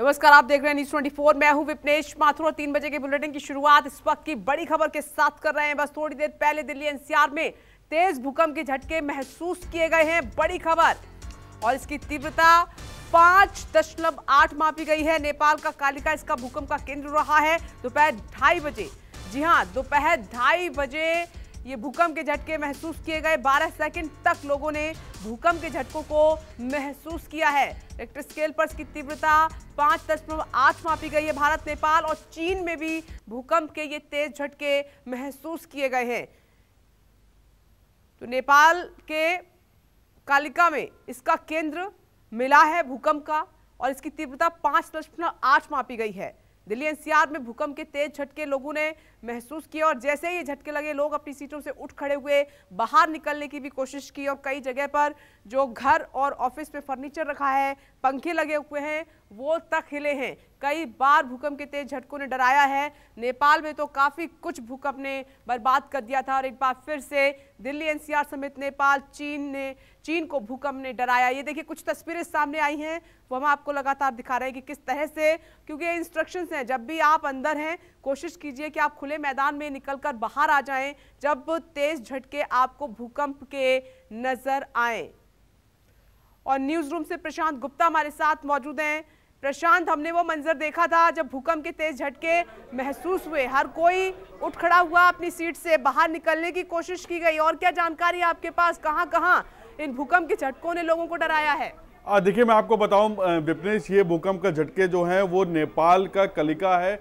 नमस्कार आप देख रहे हैं न्यूज ट्वेंटी फोर मैं हूं विपनेश माथुर और तीन बजे के बुलेटिन की शुरुआत इस वक्त की बड़ी खबर के साथ कर रहे हैं बस थोड़ी देर पहले दिल्ली एनसीआर में तेज भूकंप के झटके महसूस किए गए हैं बड़ी खबर और इसकी तीव्रता पांच दशमलव आठ मापी गई है नेपाल का कालिका इसका भूकंप का केंद्र रहा है दोपहर ढाई बजे जी हाँ दोपहर ढाई बजे ये भूकंप के झटके महसूस किए गए 12 सेकंड तक लोगों ने भूकंप के झटकों को महसूस किया है रेक्टर स्केल पर इसकी तीव्रता पाँच दशमलव आठ मापी गई है भारत नेपाल और चीन में भी भूकंप के ये तेज झटके महसूस किए गए हैं तो नेपाल के कालिका में इसका केंद्र मिला है भूकंप का और इसकी तीव्रता पाँच दशमलव आठ मापी गई है दिल्ली एनसीआर में भूकंप के तेज झटके लोगों ने महसूस किए और जैसे ही ये झटके लगे लोग अपनी सीटों से उठ खड़े हुए बाहर निकलने की भी कोशिश की और कई जगह पर जो घर और ऑफिस में फर्नीचर रखा है पंखे लगे हुए हैं वो तक हिले हैं कई बार भूकंप के तेज झटकों ने डराया है नेपाल में तो काफ़ी कुछ भूकंप ने बर्बाद कर दिया था और एक बार फिर से दिल्ली एनसीआर समेत नेपाल चीन ने चीन को भूकंप ने डराया ये देखिए कुछ तस्वीरें सामने आई हैं वो हम आपको लगातार दिखा रहे हैं कि किस तरह से क्योंकि ये इंस्ट्रक्शंस हैं जब भी आप अंदर हैं कोशिश कीजिए कि आप खुले मैदान में निकल बाहर आ जाए जब तेज़ झटके आपको भूकंप के नज़र आएँ और न्यूज़ रूम से प्रशांत गुप्ता हमारे साथ मौजूद हैं प्रशांत हमने वो मंजर देखा था जब भूकंप के तेज झटके महसूस हुए हर कोई उठ खड़ा हुआ अपनी सीट से बाहर निकलने की कोशिश की गई और क्या जानकारी है आपके पास कहां कहां इन भूकंप के झटकों ने लोगों को डराया है देखिए मैं आपको बताऊं विपनेश ये भूकंप का झटके जो है वो नेपाल का कलिका है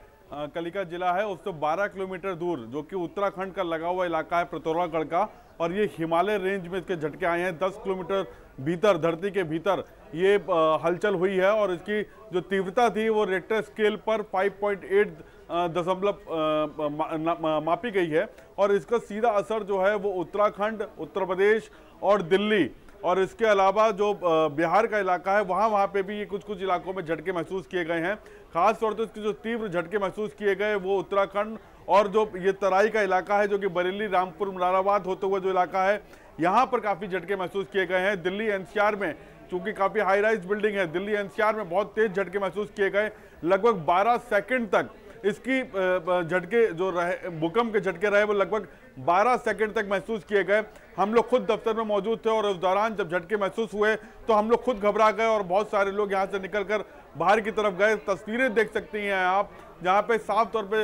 कलिका जिला है उससे तो बारह किलोमीटर दूर जो कि उत्तराखंड का लगा हुआ इलाका है प्रतौरागढ़ का और ये हिमालय रेंज में इसके झटके आए हैं दस किलोमीटर भीतर धरती के भीतर ये हलचल हुई है और इसकी जो तीव्रता थी वो रेक्टर स्केल पर 5.8 दशमलव मापी गई है और इसका सीधा असर जो है वो उत्तराखंड उत्तर प्रदेश और दिल्ली और इसके अलावा जो बिहार का इलाका है वहाँ वहाँ पे भी ये कुछ कुछ इलाकों में झटके महसूस किए गए हैं खास तौर पर इसके जो तीव्र झटके महसूस किए गए वो उत्तराखंड और जो ये तराई का इलाका है जो कि बरेली रामपुर मुरादाबाद होते हुए जो इलाका है यहाँ पर काफ़ी झटके महसूस किए गए हैं दिल्ली एनसीआर में चूंकि काफी हाई राइज बिल्डिंग है दिल्ली एनसीआर में बहुत तेज झटके महसूस किए गए लगभग 12 सेकंड तक इसकी झटके जो रहे भूकंप के झटके रहे वो लगभग 12 सेकंड तक महसूस किए गए हम लोग खुद दफ्तर में मौजूद थे और उस दौरान जब झटके महसूस हुए तो हम लोग खुद घबरा गए और बहुत सारे लोग यहाँ से निकलकर बाहर की तरफ गए तस्वीरें देख सकती हैं आप जहाँ पे साफ तौर पे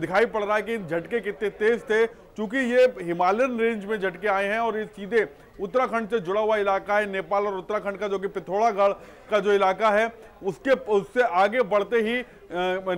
दिखाई पड़ रहा है कि झटके कितने तेज थे क्योंकि ये हिमालयन रेंज में झटके आए हैं और ये सीधे उत्तराखंड से जुड़ा हुआ इलाका है नेपाल और उत्तराखंड का जो कि पिथौरागढ़ का जो इलाका है उसके उससे आगे बढ़ते ही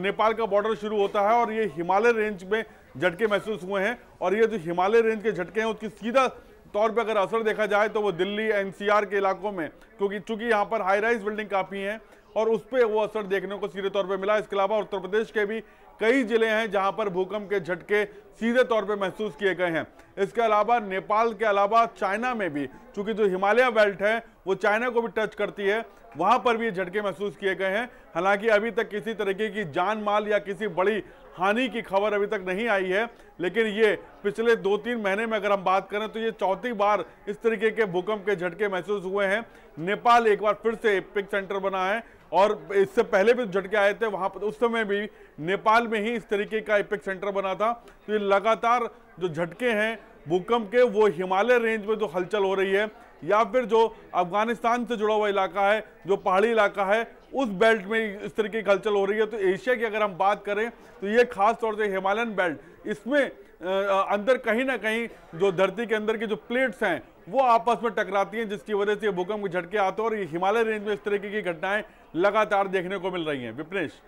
नेपाल का बॉर्डर शुरू होता है और ये हिमालय रेंज में झटके महसूस हुए हैं और ये जो हिमालय रेंज के झटके हैं उसकी सीधा तौर पर अगर असर देखा जाए तो वो दिल्ली एनसीआर के इलाकों में क्योंकि चूंकि यहाँ पर हाई राइज बिल्डिंग काफ़ी हैं और उस पर वो असर देखने को सीधे तौर पर मिला इसके अलावा उत्तर प्रदेश के भी कई जिले हैं जहां पर भूकंप के झटके सीधे तौर पर महसूस किए गए हैं इसके अलावा नेपाल के अलावा चाइना में भी चूंकि जो हिमालय बेल्ट है वो चाइना को भी टच करती है वहां पर भी झटके महसूस किए गए हैं हालांकि अभी तक किसी तरीके की जान माल या किसी बड़ी हानि की खबर अभी तक नहीं आई है लेकिन ये पिछले दो तीन महीने में अगर हम बात करें तो ये चौथी बार इस तरीके के भूकंप के झटके महसूस हुए हैं नेपाल एक बार फिर से पिक सेंटर बना है और इससे पहले भी झटके आए थे वहाँ पर उस समय भी नेपाल में ही इस तरीके का इपिक सेंटर बना था तो ये लगातार जो झटके हैं भूकंप के वो हिमालय रेंज में जो हलचल हो रही है या फिर जो अफगानिस्तान से जुड़ा हुआ इलाका है जो पहाड़ी इलाका है उस बेल्ट में इस तरीके की हलचल हो रही है तो एशिया की अगर हम बात करें तो ये खास तौर से हिमालयन बेल्ट इसमें अंदर कहीं ना कहीं जो धरती के अंदर की जो प्लेट्स हैं वो आपस में टकराती हैं जिसकी वजह से भूकंप के झटके आते हैं और हिमालय रेंज में इस तरीके की घटनाएं लगातार देखने को मिल रही हैं विपनेश